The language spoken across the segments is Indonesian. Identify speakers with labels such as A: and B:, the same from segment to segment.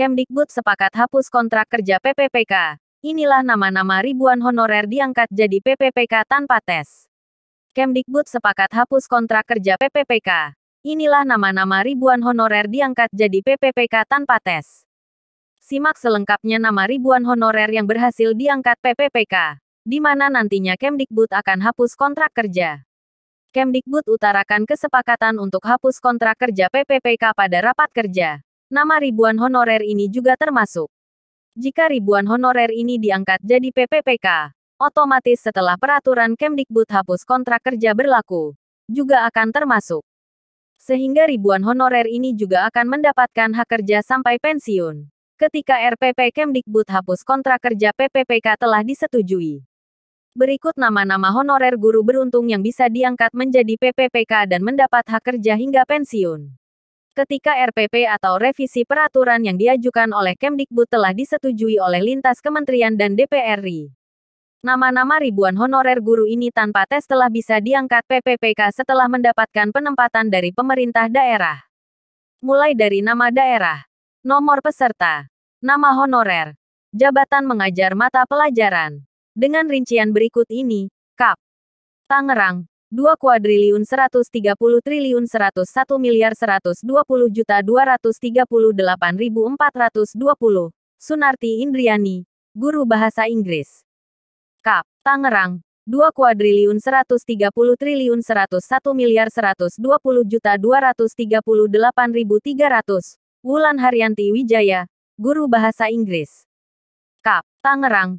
A: Kemdikbud sepakat hapus kontrak kerja PPPK. Inilah nama-nama ribuan honorer diangkat jadi PPPK tanpa tes. Kemdikbud sepakat hapus kontrak kerja PPPK. Inilah nama-nama ribuan honorer diangkat jadi PPPK tanpa tes. Simak selengkapnya nama ribuan honorer yang berhasil diangkat PPPK, di mana nantinya Kemdikbud akan hapus kontrak kerja. Kemdikbud utarakan kesepakatan untuk hapus kontrak kerja PPPK pada rapat kerja. Nama ribuan honorer ini juga termasuk. Jika ribuan honorer ini diangkat jadi PPPK, otomatis setelah peraturan Kemdikbud hapus kontrak kerja berlaku, juga akan termasuk. Sehingga ribuan honorer ini juga akan mendapatkan hak kerja sampai pensiun. Ketika RPP Kemdikbud hapus kontrak kerja PPPK telah disetujui. Berikut nama-nama honorer guru beruntung yang bisa diangkat menjadi PPPK dan mendapat hak kerja hingga pensiun. Ketika RPP atau revisi peraturan yang diajukan oleh Kemdikbud telah disetujui oleh lintas kementerian dan DPR RI. Nama-nama ribuan honorer guru ini tanpa tes telah bisa diangkat PPPK setelah mendapatkan penempatan dari pemerintah daerah. Mulai dari nama daerah, nomor peserta, nama honorer, jabatan mengajar mata pelajaran. Dengan rincian berikut ini, KAP, Tangerang, 2 kuadriliun 130 triliun 101 miliar 120 juta 238.420. Sunarti Indriani, guru bahasa Inggris. Kap, Tangerang, 2 kuadriliun 130 triliun 101 miliar 120 juta 238.300. Wulan Haryanti Wijaya, guru bahasa Inggris. Kap, Tangerang,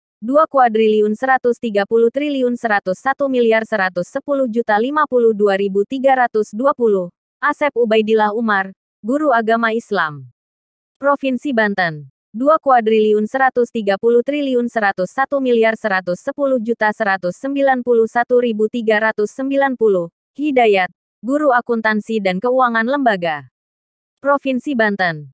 A: 2 kuadriliun 130 triliun 101 miliar 110 juta 52.320. Asep Ubaidillah Umar, Guru Agama Islam. Provinsi Banten. 2 kuadriliun 130 triliun 101 miliar 110 juta 191.390. Hidayat, Guru Akuntansi dan Keuangan Lembaga. Provinsi Banten.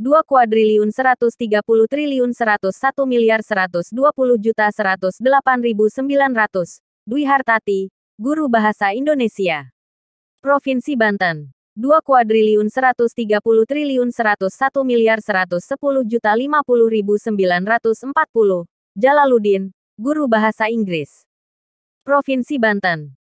A: 2 kuadriliun 130 triliun 101 miliar 120 juta 108.900. Dwi Hartati, guru bahasa Indonesia. Provinsi Banten. 2 kuadriliun 130 triliun 101 miliar 110 juta 50.940. Jalaluddin, guru bahasa Inggris. Provinsi Banten.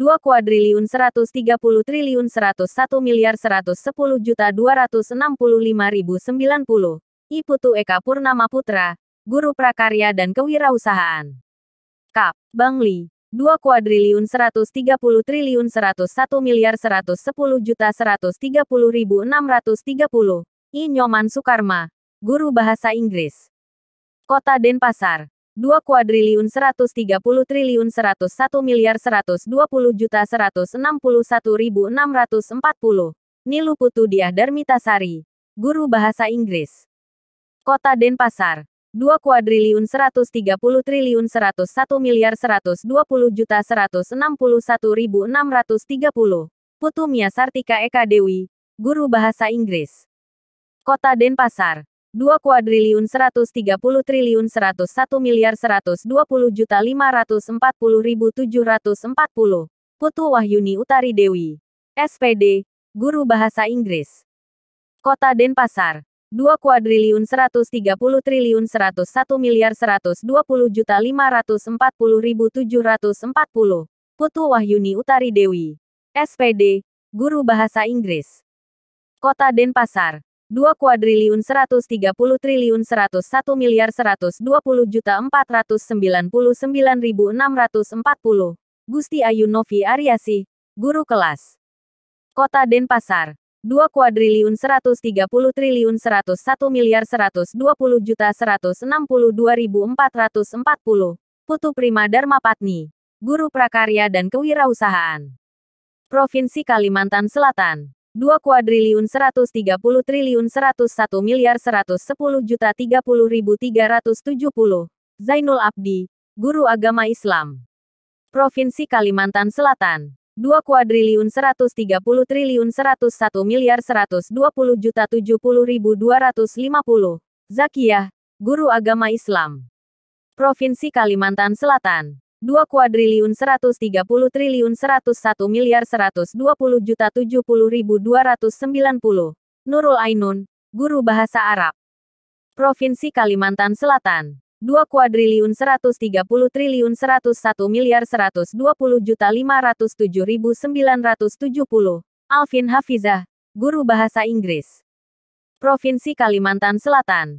A: 2 kuadriliun 130 triliun 101 miliar 110 juta 265 ribu 90. Iputu Eka Purnama Putra, Guru Prakarya dan Kewirausahaan. Kap, Bangli, 2 kuadriliun 130 triliun 101 miliar 110 juta 130 ribu 630. I Nyoman Sukarma, Guru Bahasa Inggris. Kota Denpasar, 2 kuadriliun 130 triliun 101 miliar 120 juta 161.640. Nilu Putu Diah Darmitasari, guru bahasa Inggris. Kota Denpasar, 2 kuadriliun 130 triliun 101 miliar 120 juta 161.630. Putu Miasartika Eka Dewi, guru bahasa Inggris. Kota Denpasar, 2 kuadriliun 130 triliun 101 miliar 120 juta 540 ribu 740. Putu Wahyuni Utari Dewi. SPD, Guru Bahasa Inggris. Kota Denpasar. 2 kuadriliun 130 triliun 101 miliar 120 juta 540 ribu 740. Putu Wahyuni Utari Dewi. SPD, Guru Bahasa Inggris. Kota Denpasar. 2 kuadriliun 130 triliun 101 miliar 120 juta 499.640. Gusti Ayu Novi Ariasi, guru kelas. Kota Denpasar. 2 kuadriliun 130 triliun 101 miliar 120 juta 162.440. Putu Prima Dharma Patni, guru prakarya dan kewirausahaan. Provinsi Kalimantan Selatan. 2 kuadriliun 130 triliun 101 miliar 110 juta 30 ribu 370. Zainul Abdi, Guru Agama Islam. Provinsi Kalimantan Selatan. 2 kuadriliun 130 triliun 101 miliar 120 juta 70 ribu 250. Zakiyah, Guru Agama Islam. Provinsi Kalimantan Selatan. 2 kuadriliun 130 triliun 101 miliar 120 juta 70.290. Nurul Ainun, guru bahasa Arab. Provinsi Kalimantan Selatan. 2 kuadriliun 130 triliun 101 miliar 120 juta 507.970. Alvin Hafizah, guru bahasa Inggris. Provinsi Kalimantan Selatan.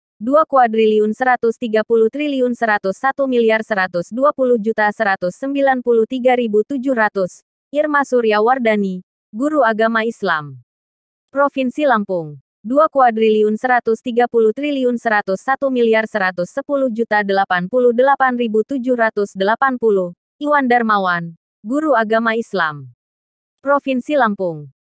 A: 2 kuadriliun 130 triliun 101 miliar 120 juta 193.700. Irma Surya Wardani, Guru Agama Islam. Provinsi Lampung. 2 kuadriliun 130 triliun 101 miliar 110 juta 88.780. Iwan Darmawan, Guru Agama Islam. Provinsi Lampung.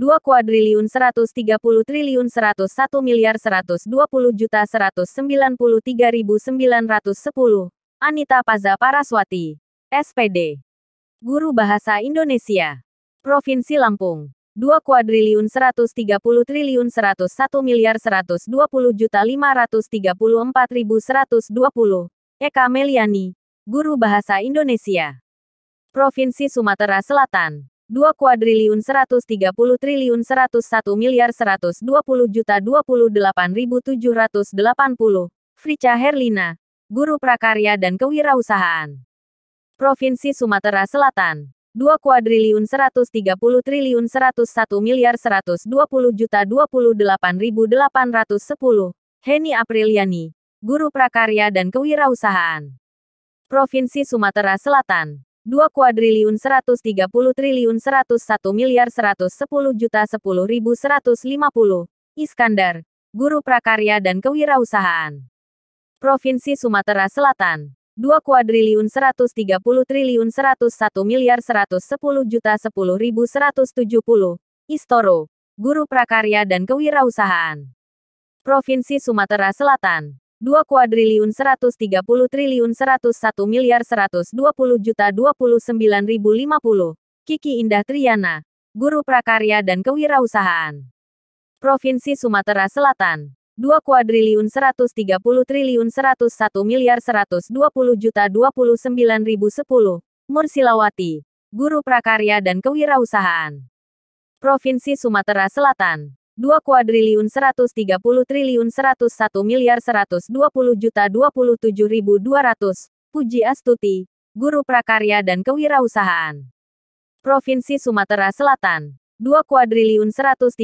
A: 2 kuadriliun 130 triliun 101 miliar 120 juta 193.910. Anita Paza Paraswati, SPD. Guru Bahasa Indonesia. Provinsi Lampung. 2 kuadriliun 130 triliun 101 miliar 120 juta 534.120. Eka Meliani, Guru Bahasa Indonesia. Provinsi Sumatera Selatan. 2 kuadriliun 130 triliun 101 miliar 120 juta 28.780. Frica Herlina, Guru Prakarya dan Kewirausahaan. Provinsi Sumatera Selatan. 2 kuadriliun 130 triliun 101 miliar 120 juta 28.810. Heni Apriliani, Guru Prakarya dan Kewirausahaan. Provinsi Sumatera Selatan. 2 kuadriliun 130 triliun 101 miliar 110 juta 10 ribu 150. Iskandar, guru prakarya dan kewirausahaan. Provinsi Sumatera Selatan. 2 kuadriliun 130 triliun 101 miliar 110 juta 10 ribu 170. Istoro, guru prakarya dan kewirausahaan. Provinsi Sumatera Selatan. 2 kuadriliun 130 triliun 101 miliar 120 juta 29.050. Kiki Indah Triana, guru prakarya dan kewirausahaan. Provinsi Sumatera Selatan. 2 kuadriliun 130 triliun 101 miliar 120 juta 29.010. Mursilawati, guru prakarya dan kewirausahaan. Provinsi Sumatera Selatan. 2 kuadriliun 130 triliun 101 miliar 120 juta 27.200. Puji Astuti, Guru Prakarya dan Kewirausahaan. Provinsi Sumatera Selatan. 2 kuadriliun 130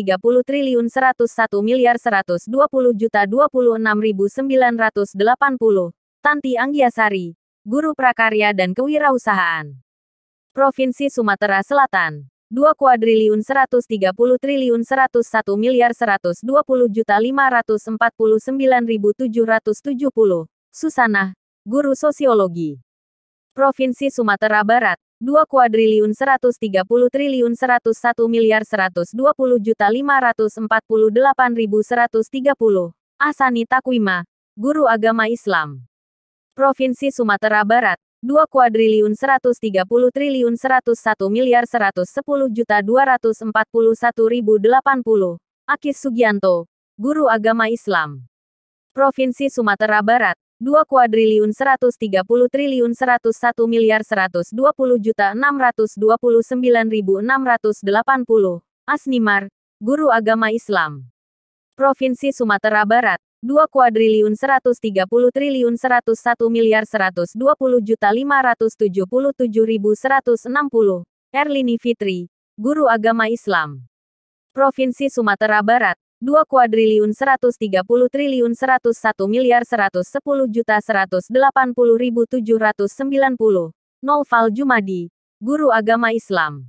A: triliun 101 miliar 120 juta 26.980. Tanti Anggiasari, Guru Prakarya dan Kewirausahaan. Provinsi Sumatera Selatan. 2 kuadriliun 130 triliun 101 miliar 120 juta 549.770. Susana, guru sosiologi. Provinsi Sumatera Barat, 2 kuadriliun 130 triliun 101 miliar 120 juta 548.130. Asani Takwima, guru agama Islam. Provinsi Sumatera Barat, 2 kuadriliun 130 triliun 101 miliar 110 juta 241.080. Akis Sugianto, Guru Agama Islam. Provinsi Sumatera Barat, 2 kuadriliun 130 triliun 101 miliar 120 juta 629.680. Asnimar, Guru Agama Islam. Provinsi Sumatera Barat, 2 kuadriliun 130 triliun 101 miliar 120 juta 577.160. Erlini Fitri, Guru Agama Islam. Provinsi Sumatera Barat, 2 kuadriliun 130 triliun 101 miliar 110 juta 180.790. Noval Jumadi, Guru Agama Islam.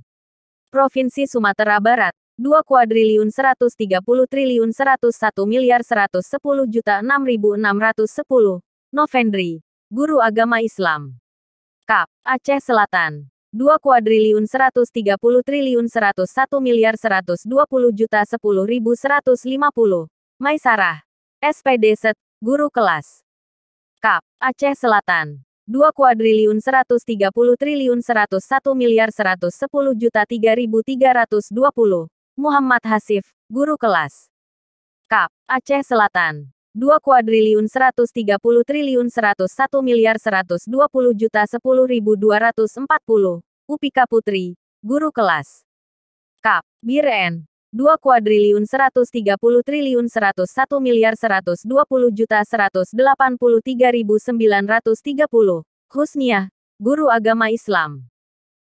A: Provinsi Sumatera Barat, 2 kuadriliun 130 triliun 101 miliar 110 juta 6610. Novendri, Guru Agama Islam. Kap, Aceh Selatan. 2 kuadriliun 130 triliun 101 miliar 120 juta 10.150. Maisarah. SPD Set, Guru Kelas. Kap, Aceh Selatan. 2 kuadriliun 130 triliun 101 miliar 110 juta 3320. Muhammad Hasif, guru kelas. Kap, Aceh Selatan. 2 kuadriliun 130 triliun 101 miliar 120 juta 10.240. Upika Putri, guru kelas. Kap, Biren. 2 kuadriliun 130 triliun 101 miliar 120 juta 183.930. Husniah, guru agama Islam.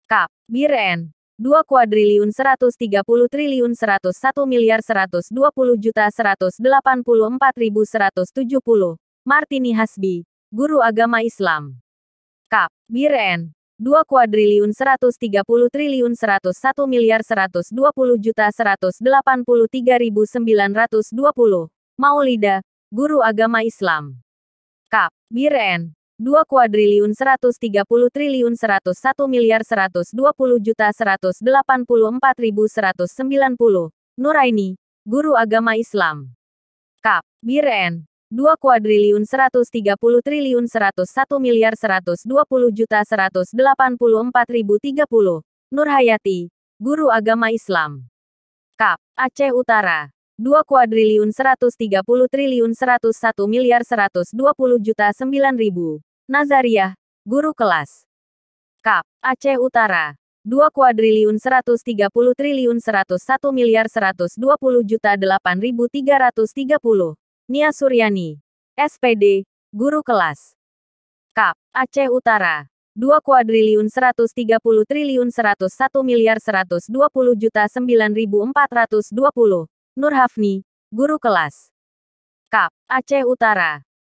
A: Kap, Biren. 2 kuadriliun 130 triliun 101 miliar 120 juta 184.170. Martini Hasbi, Guru Agama Islam. Kap. Biren. 2 kuadriliun 130 triliun 101 miliar 120 juta 183.920. Maulida, Guru Agama Islam. Kap. Biren. 2 kuadriliun 130 triliun 101 miliar 120 juta 184.190. Nuraini, Guru Agama Islam. Kap. Biren. 2 kuadriliun 130 triliun 101 miliar 120 juta 184.030. Nurhayati, Guru Agama Islam. Kap. Aceh Utara. 2 kuadriliun 130 triliun 101 miliar 120 juta 9000. Nazariah, guru kelas. Kap, Aceh Utara. 2 kuadriliun 130 triliun 101 miliar 120 juta 8330. Nia Suryani. SPD, guru kelas. Kap, Aceh Utara. 2 kuadriliun 130 triliun 101 miliar 120 juta 9420. Nur Hafni, guru kelas. Kap, Aceh Utara.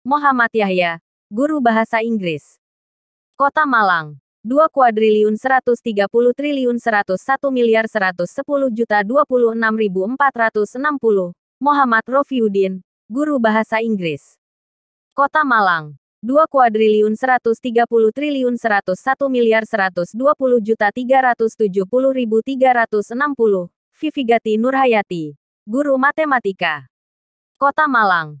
A: Muhammad Yahya, guru bahasa Inggris. Kota Malang, 2 kuadriliun 130 triliun 101 miliar 110 juta 26.460. Muhammad Rofiuddin, guru bahasa Inggris. Kota Malang, 2 kuadriliun 130 triliun 101 miliar 120 juta 370.360. Vivigati Nurhayati, guru matematika. Kota Malang,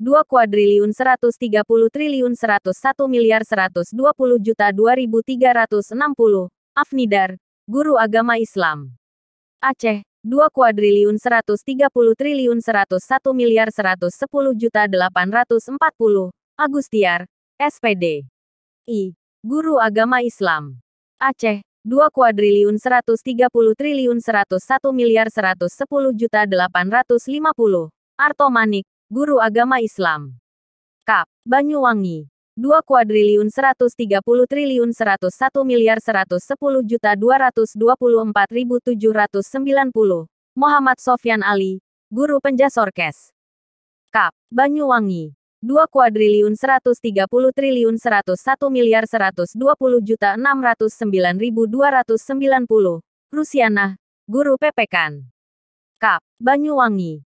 A: 2 kuadriliun 130 triliun 101 miliar 120 juta 2360. Afnidar, guru agama Islam. Aceh, 2 kuadriliun 130 triliun 101 miliar 110 juta 840. Agustiar, SPD. I. Guru agama Islam. Aceh, 2 kuadriliun 130 triliun 101 miliar 110 juta 850. Arto Manik, Guru Agama Islam. Kap, Banyuwangi. 2 kuadriliun 130 triliun 101 miliar 110 juta 224.790. Muhammad Sofyan Ali, Guru Penjas Orkes. Kap, Banyuwangi. 2 kuadriliun 130 triliun 101 miliar 120 juta 609.290. Rusiana, Guru PPKan. Kap, Banyuwangi.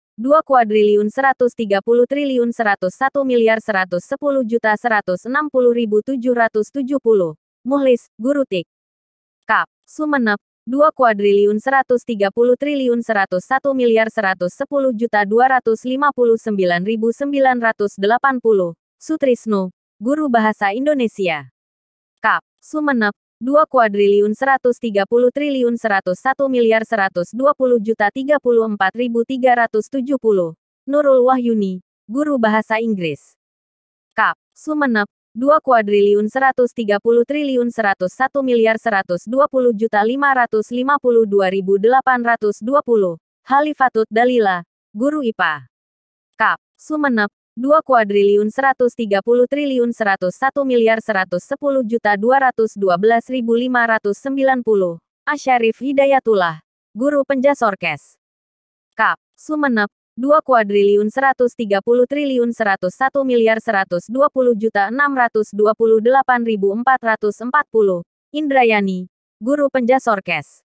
A: 2 kuadriliun 130 triliun 101 miliar 110 juta 160 ribu 770. Muhlis, Gurutik. Kap, Sumenep, 2 kuadriliun 130 triliun 101 miliar 110 juta 259 ribu 980. Sutrisno, Guru Bahasa Indonesia. Kap, Sumenep, 2 kuadriliun 130 triliun 101 miliar 120 juta 34.370. Nurul Wahyuni, guru bahasa Inggris. Kap, Sumenep, 2 kuadriliun 130 triliun 101 miliar 120 juta 552.820. Halifatut Dalila, guru IPA. Kap, Sumenep, 2 kuadriliun 130 triliun 101 miliar 110 juta 212.590. Asyarif Hidayatullah, Guru Penjas Orkes. Kap, Sumenep, 2 kuadriliun 130 triliun 101 miliar 120 juta 628.440. Indrayani, Guru Penjas Orkes.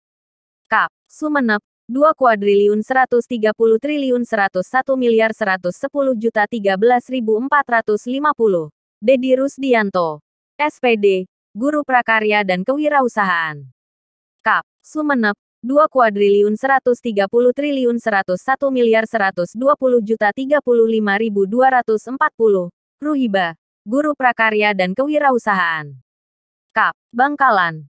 A: Kap, Sumenep, 2 kuadriliun 130 triliun 101 miliar 110 juta 13.450. Dedi Rusdianto, SPD, Guru Prakarya dan Kewirausahaan. Kap, Sumenep, 2 kuadriliun 130 triliun 101 miliar 120 juta 35.240. Ruhiba, Guru Prakarya dan Kewirausahaan. Kap, Bangkalan,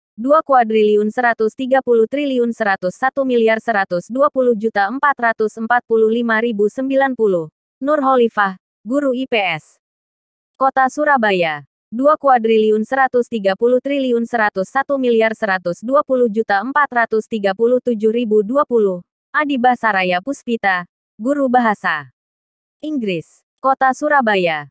A: 2 kuadriliun 130 triliun 101 miliar 120 juta 445.090. Nur Holifah, guru IPS. Kota Surabaya. 2 kuadriliun 130 triliun 101 miliar 120 juta 437.020. Adi Basaraya Puspita, guru bahasa Inggris. Kota Surabaya.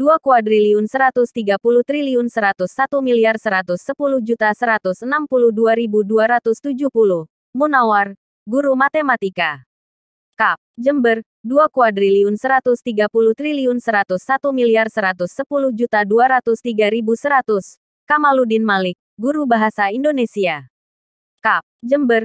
A: 2 kuadriliun 130 triliun 101 miliar 110 juta 162.270. Munawar, guru matematika. Kap, Jember, 2 kuadriliun 130 triliun 101 miliar 110 juta 203.100. Kamaludin Malik, guru bahasa Indonesia. Kap, Jember,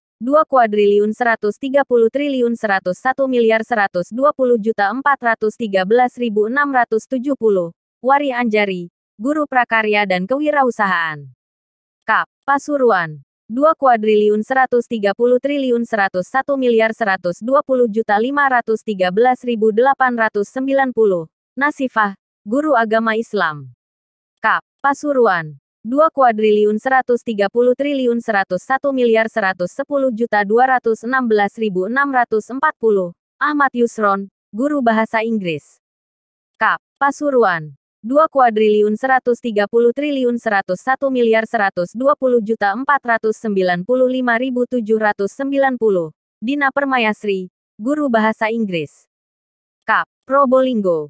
A: 2 kuadriliun 130 triliun 101 miliar 120 juta 413.670. Wari Anjari, Guru Prakarya dan Kewirausahaan. Kap, Pasuruan. 2 kuadriliun 130 triliun 101 miliar 120 juta 513.890. Nasifah, Guru Agama Islam. Kap, Pasuruan. 2 kuadriliun 130 triliun 101 miliar 110 juta 216.640. Ahmad Yusron, guru bahasa Inggris. Kap, Pasuruan. 2 kuadriliun 130 triliun 101 miliar 120 juta 495.790. Dina Permayasri, guru bahasa Inggris. Kap, Probolinggo.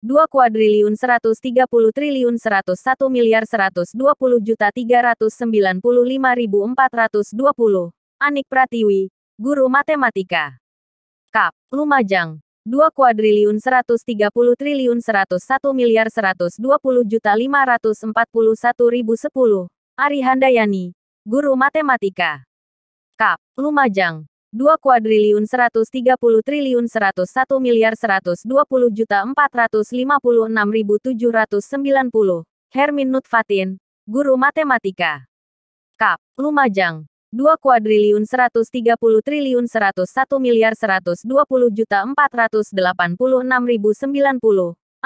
A: 2 kuadriliun 130 triliun 101 miliar 120 juta 395.420. Anik Pratiwi, guru matematika. Kap, Lumajang. 2 kuadriliun 130 triliun 101 miliar 120 juta 541.010. Ari Handayani, guru matematika. Kap, Lumajang. 2 kuadriliun 130 triliun 101 miliar 120 juta 456.790. Hermin Nutfatin, guru matematika. Kap, Lumajang. 2 kuadriliun 130 triliun 101 miliar 120 juta 486.090.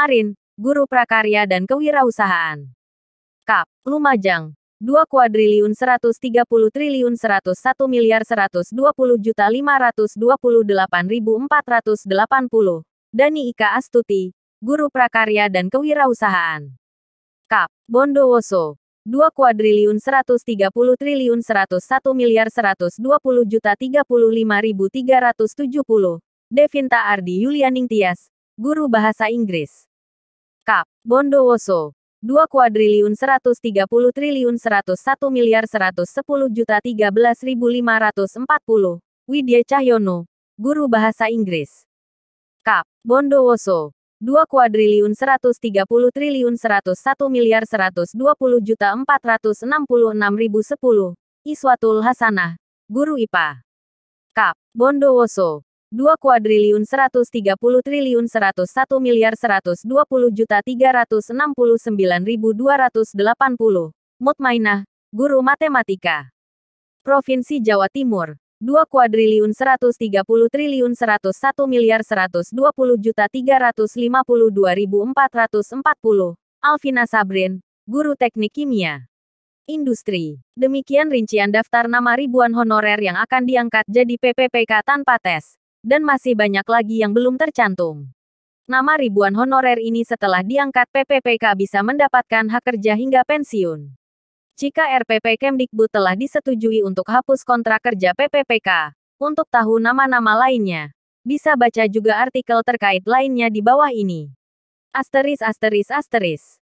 A: Arin, guru prakarya dan kewirausahaan. Kap, Lumajang. 2 kuadriliun 130 triliun 101 miliar 120 juta 528.480. Dani Ika Astuti, Guru Prakarya dan Kewirausahaan. Kap, Bondowoso. 2 kuadriliun 130 triliun 101 miliar 120 juta 35.370. Devinta Ardi Yulianing Tias, Guru Bahasa Inggris. Kap, Bondowoso. 2 kuadriliun 130 triliun 101 miliar 110 juta 13.540. Widya Cahyono, guru bahasa Inggris. Kap, Bondowoso. 2 kuadriliun 130 triliun 101 miliar 120 juta 466.010. Iswatul Hasanah, guru IPA. Kap, Bondowoso. 2 kuadriliun 130 triliun 101 miliar 120 juta 369.280. Mutmainah, guru matematika. Provinsi Jawa Timur, 2 kuadriliun 130 triliun 101 miliar 120 juta 352.440. Alvina Sabrin, guru teknik kimia. Industri. Demikian rincian daftar nama ribuan honorer yang akan diangkat jadi PPPK tanpa tes. Dan masih banyak lagi yang belum tercantum. Nama ribuan honorer ini setelah diangkat PPPK bisa mendapatkan hak kerja hingga pensiun. Jika RPP Kemdikbud telah disetujui untuk hapus kontrak kerja PPPK, untuk tahu nama-nama lainnya, bisa baca juga artikel terkait lainnya di bawah ini. Asteris asteris asteris.